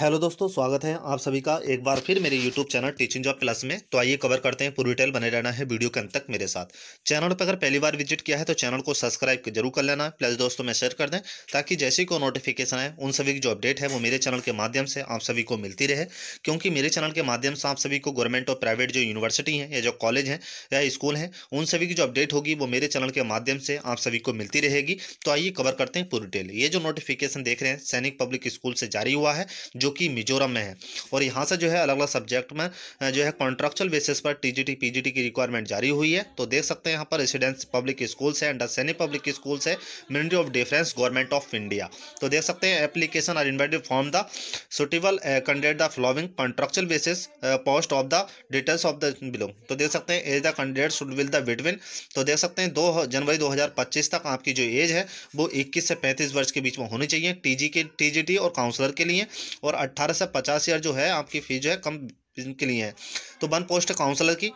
hello दोस्तों स्वागत है आप सभी का एक बार फिर मेरे YouTube channel teaching job plus में तो आइए कवर करते हैं पूरी डिटेल बने रहना है वीडियो के अंत तक मेरे साथ चैनल पर अगर पहली बार विजिट किया है तो चैनल को सब्सक्राइब जरूर कर लेना प्लस दोस्तों में शेयर कर दें ताकि जैसे को नोटिफिकेशन आए उन सभी की जो अपडेट है वो मेरे चैनल के माध्यम से आप सभी को मिलती रहे क्योंकि मेरे चैनल के माध्यम से आप सभी को गवर्नमेंट और प्राइवेट जो यूनिवर्सिटी हैं या जो कॉलेज हैं या स्कूल हैं उन सभी की जो अपडेट होगी वो मेरे चैनल के माध्यम से आप सभी को मिलती रहेगी तो आइए कवर करते हैं पूरी डिटेल ये जो नोटिफिकेशन देख रहे हैं सैनिक पब्लिक स्कूल से जारी हुआ है जो कि मिजोरम में है और यहाँ से जो है अलग अलग सब्जेक्ट में जो है कॉन्ट्रेक्चुअल बेसिस पर टीजीटी पीजीटी की रिक्वायरमेंट जारी हुई है तो देख सकते हैं यहाँ पर रेसिडेंस पब्लिक स्कूल्स है अंडर सैनिक पब्लिक स्कूल्स है ministry of defence government of India तो देख सकते हैं application are invited form the suitable candidate the following contractual basis post of the details of the belong तो देख सकते हैं as the candidate should will the between तो देख सकते हैं दो जनवरी 2025 तक आपकी जो एज है वो इक्कीस से पैंतीस वर्ष के बीच में होनी चाहिए टीजी के टी और काउंसलर के लिए और अट्ठारह से पचास ईयर जो है आपकी फ़ीस जो है कम इनके लिए है तो वन पोस्ट काउंसलर की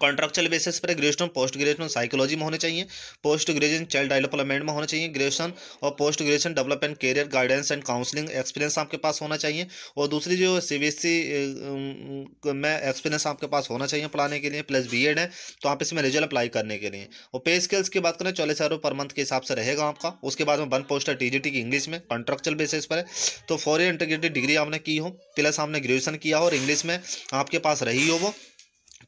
कॉन्ट्रेक्चुअल बेसिस पर ग्रेजुएशन पोस्ट ग्रेजुएशन साइकोलॉजी में होने चाहिए पोस्ट ग्रेजुएशन चाइल्ड डेवलपमेंट में होने चाहिए ग्रेजुएशन और post graduation development career guidance and counselling experience आपके पास होना चाहिए और दूसरी जो सी में एक्सपीरियंस आपके पास होना चाहिए पढ़ाने के लिए प्लस बी है तो आप इसमें रिजल्ट अप्लाई करने के लिए और पे स्किल्स की बात करें चौलीस हज़ार पर मंथ के हिसाब से रहेगा आपका उसके बाद में वन पोस्टर टी की इंग्लिश में कॉन्ट्रेक्चुअल बेसिस पर है तो फॉरन इंटरग्रेटेड डिग्री आपने की हो प्लस आपने ग्रेजुएशन किया हो और इंग्लिश में आपके पास रही हो वो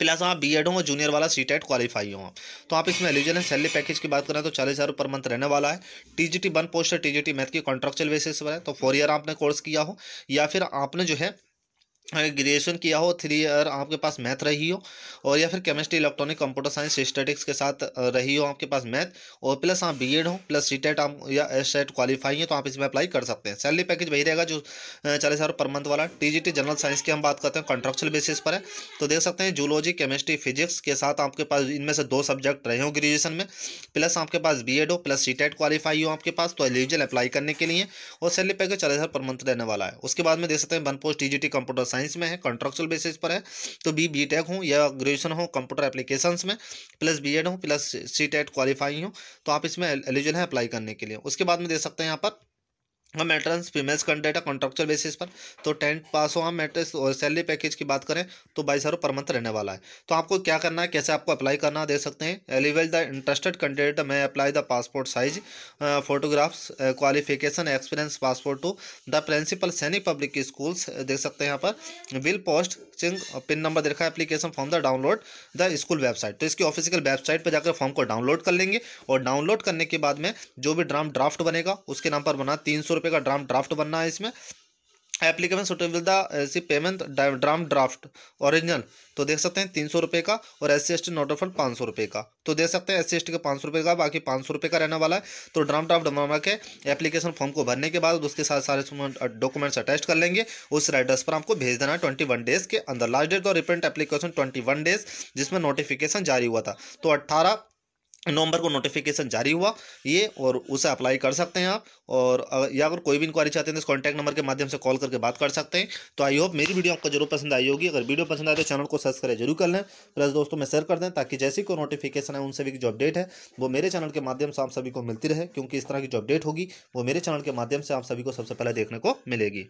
प्लस आप बी एड हो जूनियर वाला सी टेट क्वालिफाई हो तो आप इसमें एलिजिबल है सैलरी पैकेज की बात करें तो चालीस हज़ार पर मंथ रहने वाला है T G T one post है टी जी टी मैथ की कॉन्ट्रेक्चुअल बेसिस पर है तो फोर ईयर आपने कोर्स किया हो या फिर आपने जो है हाँ, ग्रेजुएशन किया हो थ्री ईयर आपके पास मैथ रही हो और या फिर chemistry electronic computer science statics के साथ रही हो आपके पास मैथ और प्लस आप बीएड हो प्लस सी टेट आप या एस टेट क्वालिफाई हैं तो आप इसमें अप्लाई कर सकते हैं सैलरी पैकेज वही रहेगा जो चालीस हज़ार पर मंथ वाला टीजीटी जनरल साइंस की हम बात करते हैं कॉन्ट्रेक्चुअल बेसिस पर है तो देख सकते हैं जूलॉजी केमिस्ट्री फिजिक्स के साथ आपके पास इनमें से दो सब्जेक्ट रहे हो ग्रेजुएशन में प्लस आपके पास बी हो प्लस सी टेट क्वालिफाई हो आपके पास तो एलिजिबल अप्लाई करने के लिए और सैलरी पैकेज चालीस हज़ार पर मंथ रहने वाला है उसके बाद में देख सकते हैं one post T computer science science में है कॉन्ट्रेक्चुअल बेसिस पर है तो बी बी टेक हूँ या ग्रेजुएशन हो कंप्यूटर एप्लीकेशन में प्लस बी एड हूँ प्लस सी टेट क्वालिफाई हूँ तो आप इसमें एलिजिबल हैं अप्लाई करने के लिए उसके बाद में दे सकते हैं यहाँ पर हम मेट्रेंस फीमेल्स कैंडिडेट है कॉन्ट्रेक्चुअल बेसिस पर तो टेंथ पास हो मेट्रेस हाँ, और सैलरी पैकेज की बात करें तो बाईस हज़ार पर मंथ रहने वाला है तो आपको क्या करना है कैसे आपको अप्लाई करना दे सकते हैं एलिवेल the interested candidate may apply the passport size photographs qualification experience passport to the principal Saini public schools देख सकते हैं यहाँ पर विल पोस्ट चिंग पिन नंबर देखा है application form the download the school website तो इसकी ऑफिशियल वेबसाइट पर जाकर फॉर्म को डाउनलोड कर लेंगे और डाउनलोड करने के बाद में जो भी ड्राम ड्राफ्ट बनेगा उसके नाम पर बना तीन सौ रुपये का ड्राम ड्राफ्ट बनना है इसमें एप्लीकेशन सुटेबल दी पेमेंट ड्राम ड्राफ्ट ओरिजिनल तो देख सकते हैं तीन सौ रुपये का और S C S T note of पाँच सौ रुपये का तो देख सकते हैं एस सी एस टी का पाँच सौ रुपये का बाकी पाँच सौ रुपये का रहने वाला है तो ड्राम ड्राफ्ट बना के एप्लीकेशन फॉर्म को भरने के बाद उसके साथ सारे डॉक्यूमेंट्स अटैच कर लेंगे उस एड्रेस पर आपको भेज देना है ट्वेंटी वन डेज़ के अंदर लास्ट डेट और reprint application twenty one days जिसमें नोटिफिकेशन जारी हुआ था तो अट्ठारह नवंबर को नोटिफिकेशन जारी हुआ ये और उसे अप्लाई कर सकते हैं आप और या अगर कोई भी इंक्वायरी चाहते हैं तो इस कॉन्टैक्ट नंबर के माध्यम से कॉल करके बात कर सकते हैं तो आई होप मेरी वीडियो आपको जरूर पसंद आई होगी अगर वीडियो पसंद आए तो चैनल को सब्सक्राइब जरूर कर लें प्लस दोस्तों में शेयर कर दें ताकि जैसी कोई नोटिफिकेशन है उन सभी की जो अपडेट है वो मेरे चैनल के माध्यम से आप सभी को मिलती रहे क्योंकि इस तरह की जो अपडेट होगी वो मेरे चैनल के माध्यम से आप सभी को सबसे पहले देखने को मिलेगी